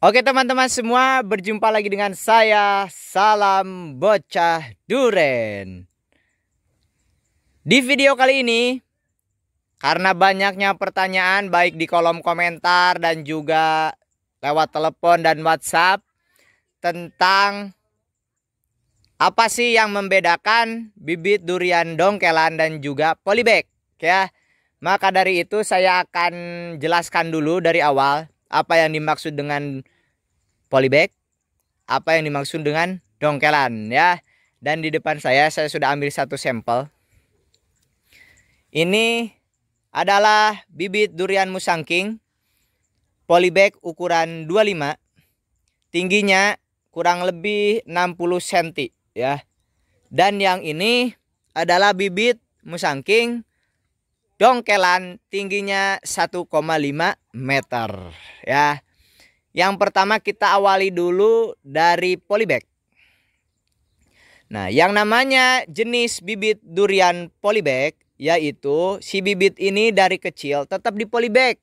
Oke teman-teman semua, berjumpa lagi dengan saya, Salam Bocah Duren. Di video kali ini, karena banyaknya pertanyaan baik di kolom komentar dan juga lewat telepon dan WhatsApp tentang apa sih yang membedakan bibit durian dongkelan dan juga polybag ya. Maka dari itu saya akan jelaskan dulu dari awal apa yang dimaksud dengan polybag apa yang dimaksud dengan dongkelan ya dan di depan saya saya sudah ambil satu sampel ini adalah bibit durian musangking polybag ukuran 25 tingginya kurang lebih 60 cm ya dan yang ini adalah bibit musangking dongkelan tingginya 1,5 meter ya yang pertama kita awali dulu dari polybag. Nah, yang namanya jenis bibit durian polybag yaitu si bibit ini dari kecil tetap di polybag.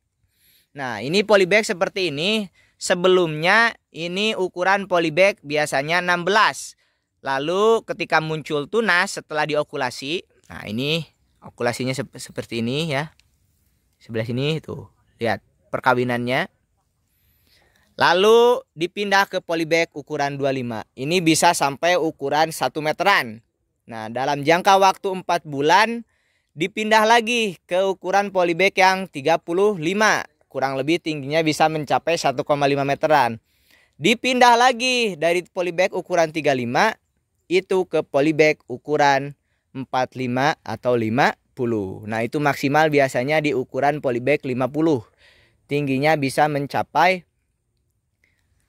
Nah, ini polybag seperti ini. Sebelumnya ini ukuran polybag biasanya 16. Lalu ketika muncul tunas setelah diokulasi, nah ini okulasinya seperti ini ya. Sebelah sini tuh, lihat perkawinannya. Lalu dipindah ke polybag ukuran 25. Ini bisa sampai ukuran 1 meteran. Nah, dalam jangka waktu 4 bulan dipindah lagi ke ukuran polybag yang 35. Kurang lebih tingginya bisa mencapai 1,5 meteran. Dipindah lagi dari polybag ukuran 35 itu ke polybag ukuran 45 atau 50. Nah, itu maksimal biasanya di ukuran polybag 50. Tingginya bisa mencapai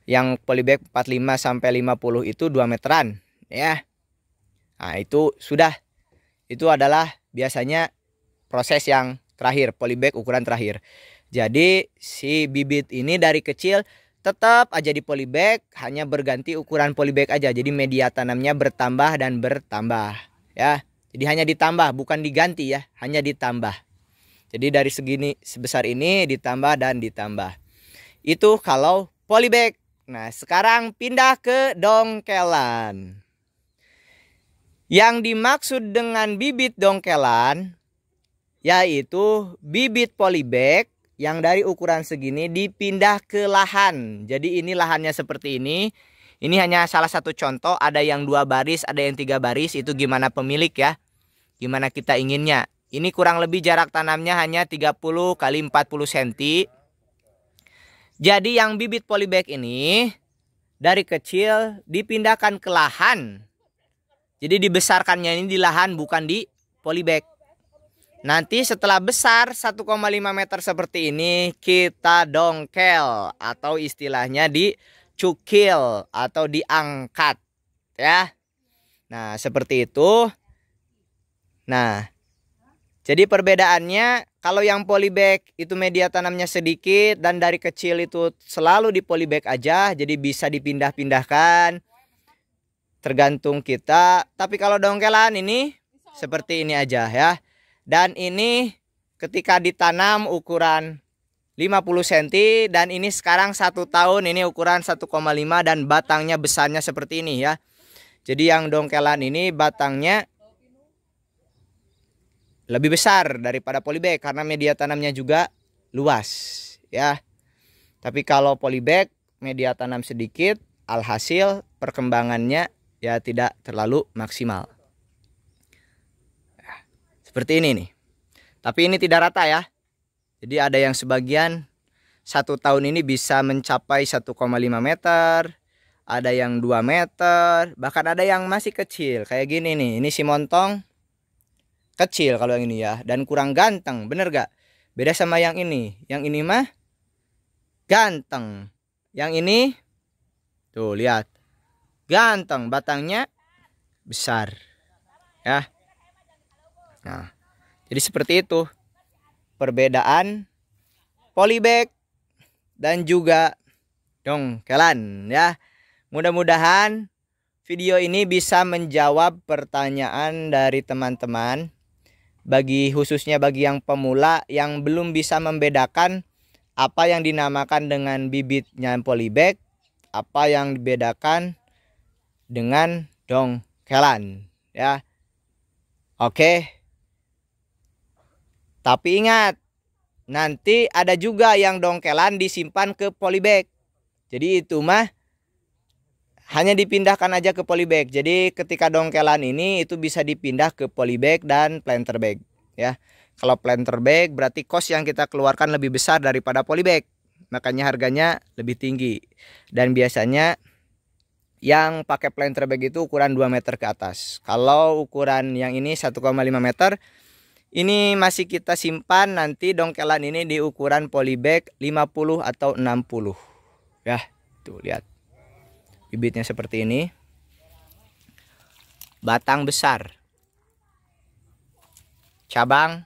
yang polybag 45 sampai 50 itu 2 meteran ya. Nah, itu sudah itu adalah biasanya proses yang terakhir, polybag ukuran terakhir. Jadi si bibit ini dari kecil tetap aja di polybag, hanya berganti ukuran polybag aja. Jadi media tanamnya bertambah dan bertambah ya. Jadi hanya ditambah bukan diganti ya, hanya ditambah. Jadi dari segini sebesar ini ditambah dan ditambah. Itu kalau polybag Nah, sekarang pindah ke dongkelan. Yang dimaksud dengan bibit dongkelan yaitu bibit polybag yang dari ukuran segini dipindah ke lahan. Jadi ini lahannya seperti ini. Ini hanya salah satu contoh, ada yang dua baris, ada yang tiga baris, itu gimana pemilik ya. Gimana kita inginnya. Ini kurang lebih jarak tanamnya hanya 30 kali 40 cm. Jadi yang bibit polybag ini dari kecil dipindahkan ke lahan. Jadi dibesarkannya ini di lahan bukan di polybag. Nanti setelah besar 1,5 meter seperti ini kita dongkel atau istilahnya dicukil atau diangkat ya. Nah, seperti itu. Nah, jadi perbedaannya kalau yang polybag itu media tanamnya sedikit dan dari kecil itu selalu di polybag aja jadi bisa dipindah-pindahkan tergantung kita. Tapi kalau dongkelan ini seperti ini aja ya. Dan ini ketika ditanam ukuran 50 cm dan ini sekarang satu tahun ini ukuran 1,5 dan batangnya besarnya seperti ini ya. Jadi yang dongkelan ini batangnya lebih besar daripada polybag karena media tanamnya juga luas ya. Tapi kalau polybag media tanam sedikit, alhasil perkembangannya ya tidak terlalu maksimal. Ya, seperti ini nih. Tapi ini tidak rata ya. Jadi ada yang sebagian satu tahun ini bisa mencapai 1,5 meter, ada yang 2 meter, bahkan ada yang masih kecil kayak gini nih. Ini si montong kecil kalau yang ini ya dan kurang ganteng bener gak beda sama yang ini yang ini mah ganteng yang ini tuh lihat ganteng batangnya besar ya nah jadi seperti itu perbedaan polybag dan juga dongkelan ya mudah-mudahan video ini bisa menjawab pertanyaan dari teman-teman bagi khususnya bagi yang pemula yang belum bisa membedakan apa yang dinamakan dengan bibitnya polybag, apa yang dibedakan dengan dongkelan, ya. Oke. Tapi ingat, nanti ada juga yang dongkelan disimpan ke polybag. Jadi itu mah hanya dipindahkan aja ke polybag. Jadi ketika dongkelan ini itu bisa dipindah ke polybag dan planter bag ya. Kalau planter bag berarti kos yang kita keluarkan lebih besar daripada polybag. Makanya harganya lebih tinggi. Dan biasanya yang pakai planter bag itu ukuran 2 meter ke atas. Kalau ukuran yang ini 1,5 meter ini masih kita simpan nanti dongkelan ini di ukuran polybag 50 atau 60. Ya, tuh lihat bibitnya seperti ini batang besar cabang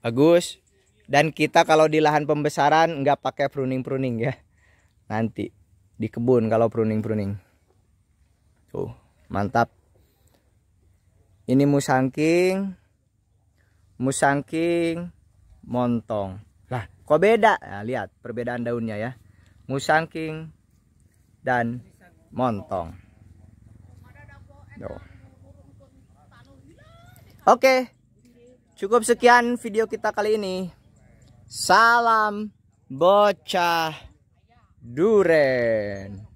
bagus dan kita kalau di lahan pembesaran nggak pakai pruning-pruning ya nanti di kebun kalau pruning-pruning tuh mantap ini musangking musangking montong lah kok beda nah, lihat perbedaan daunnya ya musangking dan montong. Oke, cukup sekian video kita kali ini. Salam bocah duren.